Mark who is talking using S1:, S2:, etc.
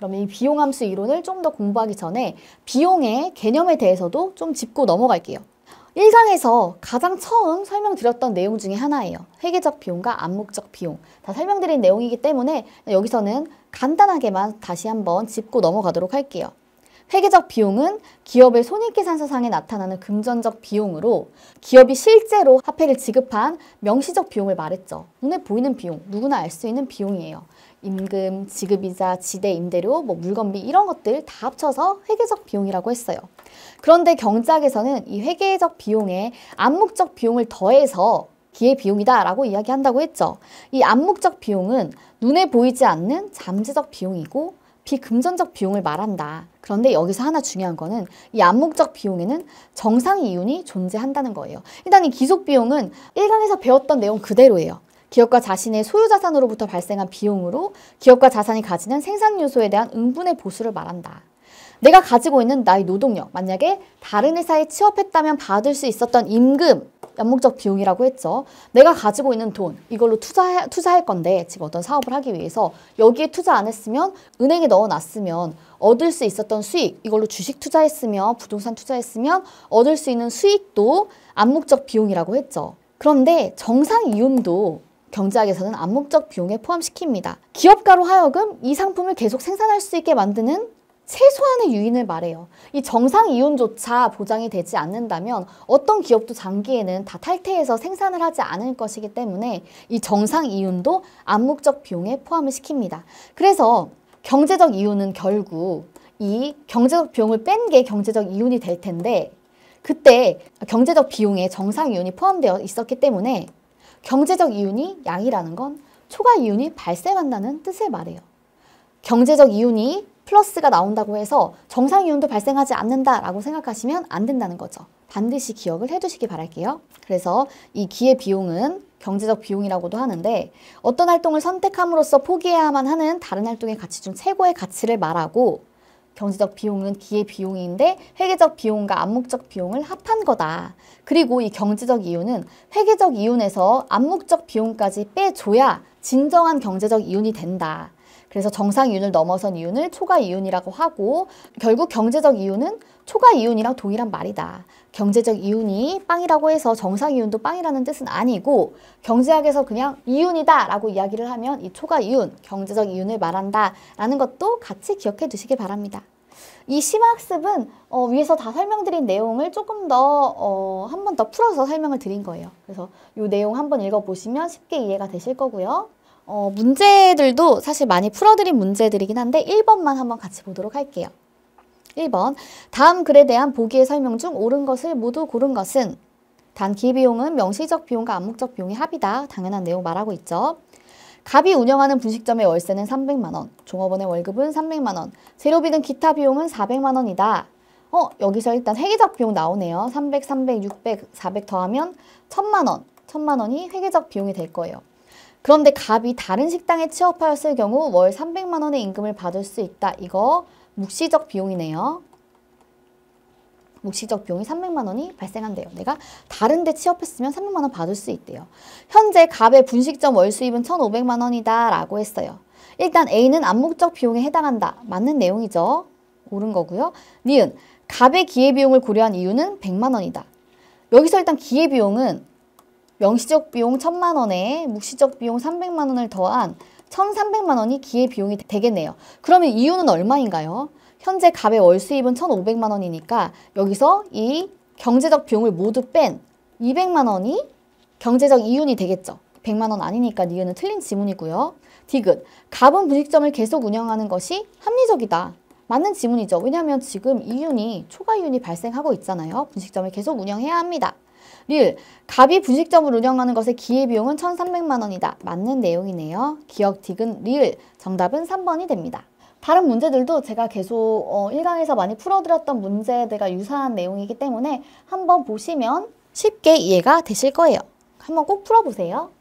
S1: 그러면 이 비용 함수 이론을 좀 더 공부하기 전에 비용의 개념에 대해서도 좀 짚고 넘어갈게요. 1강에서 가장 처음 설명드렸던 내용 중에 하나예요. 회계적 비용과 암묵적 비용. 다 설명드린 내용이기 때문에 여기서는 간단하게만 다시 한번 짚고 넘어가도록 할게요. 회계적 비용은 기업의 손익계산서상에 나타나는 금전적 비용으로 기업이 실제로 화폐를 지급한 명시적 비용을 말했죠. 눈에 보이는 비용, 누구나 알 수 있는 비용이에요. 임금, 지급이자, 지대 임대료, 뭐 물건비 이런 것들 다 합쳐서 회계적 비용이라고 했어요. 그런데 경제학에서는이 회계적 비용에 암묵적 비용을 더해서 기회 비용이다 라고 이야기한다고 했죠. 이 암묵적 비용은 눈에 보이지 않는 잠재적 비용이고 비금전적 비용을 말한다. 그런데 여기서 하나 중요한 거는 이 암묵적 비용에는 정상 이윤이 존재한다는 거예요. 일단 이 기속 비용은 1강에서 배웠던 내용 그대로예요. 기업과 자신의 소유자산으로부터 발생한 비용으로 기업과 자산이 가지는 생산 요소에 대한 응분의 보수를 말한다. 내가 가지고 있는 나의 노동력, 만약에 다른 회사에 취업했다면 받을 수 있었던 임금, 연목적 비용이라고 했죠. 내가 가지고 있는 돈 이걸로 투자 투자할 건데 지금 어떤 사업을 하기 위해서 여기에 투자 안 했으면 은행에 넣어놨으면 얻을 수 있었던 수익 이걸로 주식 투자했으면 부동산 투자했으면 얻을 수 있는 수익도 암묵적 비용이라고 했죠. 그런데 정상 이윤도 경제학에서는 암묵적 비용에 포함시킵니다. 기업가로 하여금 이 상품을 계속 생산할 수 있게 만드는 최소한의 유인을 말해요. 이 정상 이윤조차 보장이 되지 않는다면 어떤 기업도 장기에는 다 탈퇴해서 생산을 하지 않을 것이기 때문에 이 정상 이윤도 암묵적 비용에 포함을 시킵니다. 그래서 경제적 이윤은 결국 이 경제적 비용을 뺀 게 경제적 이윤이 될 텐데 그때 경제적 비용에 정상 이윤이 포함되어 있었기 때문에 경제적 이윤이 양이라는 건 초과 이윤이 발생한다는 뜻을 말해요. 경제적 이윤이 플러스가 나온다고 해서 정상 이온도 발생하지 않는다라고 생각하시면 안 된다는 거죠. 반드시 기억을 해두시기 바랄게요. 그래서 이 기의 비용은 경제적 비용이라고도 하는데 어떤 활동을 선택함으로써 포기해야만 하는 다른 활동의 가치 중 최고의 가치를 말하고 경제적 비용은 기의 비용인데 회계적 비용과 암묵적 비용을 합한 거다. 그리고 이 경제적 이윤은 회계적 이윤에서 암묵적 비용까지 빼줘야 진정한 경제적 이윤이 된다. 그래서 정상 이윤을 넘어선 이윤을 초과 이윤이라고 하고 결국 경제적 이윤은 초과 이윤이랑 동일한 말이다. 경제적 이윤이 빵이라고 해서 정상 이윤도 빵이라는 뜻은 아니고 경제학에서 그냥 이윤이다 라고 이야기를 하면 이 초과 이윤, 경제적 이윤을 말한다 라는 것도 같이 기억해 두시길 바랍니다. 이 심화학습은 어, 위에서 다 설명드린 내용을 조금 더 어, 한 번 더 풀어서 설명을 드린 거예요. 그래서 이 내용 한번 읽어보시면 쉽게 이해가 되실 거고요. 어, 문제들도 사실 많이 풀어드린 문제들이긴 한데 1번만 한번 같이 보도록 할게요. 1번 다음 글에 대한 보기의 설명 중 옳은 것을 모두 고른 것은 단 기비용은 명시적 비용과 암묵적 비용의 합이다. 당연한 내용 말하고 있죠. 갑이 운영하는 분식점의 월세는 300만 원, 종업원의 월급은 300만 원, 재료비 는 기타 비용은 400만 원이다. 어, 여기서 일단 회계적 비용 나오네요. 300, 300, 600, 400 더하면 1000만 원. 1000만 원이 회계적 비용이 될 거예요. 그런데 갑이 다른 식당에 취업하였을 경우 월 300만 원의 임금을 받을 수 있다. 이거 묵시적 비용이네요. 묵시적 비용이 300만 원이 발생한대요. 내가 다른 데 취업했으면 300만 원 받을 수 있대요. 현재 갑의 분식점 월 수입은 1,500만 원이다 라고 했어요. 일단 A는 암묵적 비용에 해당한다. 맞는 내용이죠. 옳은 거고요. 니은, 갑의 기회비용을 고려한 이유는 100만 원이다. 여기서 일단 기회비용은 명시적 비용 1 천만 원에 묵시적 비용 삼백만 원을 더한 1 천삼백만 원이 기회 비용이 되겠네요. 그러면 이유는 얼마인가요? 현재 갑의 월 수입은 1 천오백만 원이니까 여기서 이 경제적 비용을 모두 뺀 이백만 원이 경제적 이윤이 되겠죠. 1 0 0만원 아니니까 니은은 틀린 지문이고요. 디귿, 갑은 분식점을 계속 운영하는 것이 합리적이다. 맞는 지문이죠. 왜냐하면 지금 이윤이, 초과 이윤이 발생하고 있잖아요. 분식점을 계속 운영해야 합니다. 릴, 갑이 분식점을 운영하는 것의 기회비용은 1,300만 원이다. 맞는 내용이네요. 기억 디귿 릴, 정답은 3번이 됩니다. 다른 문제들도 제가 계속 어, 1강에서 많이 풀어드렸던 문제들과 유사한 내용이기 때문에 한번 보시면 쉽게 이해가 되실 거예요. 한번 꼭 풀어보세요.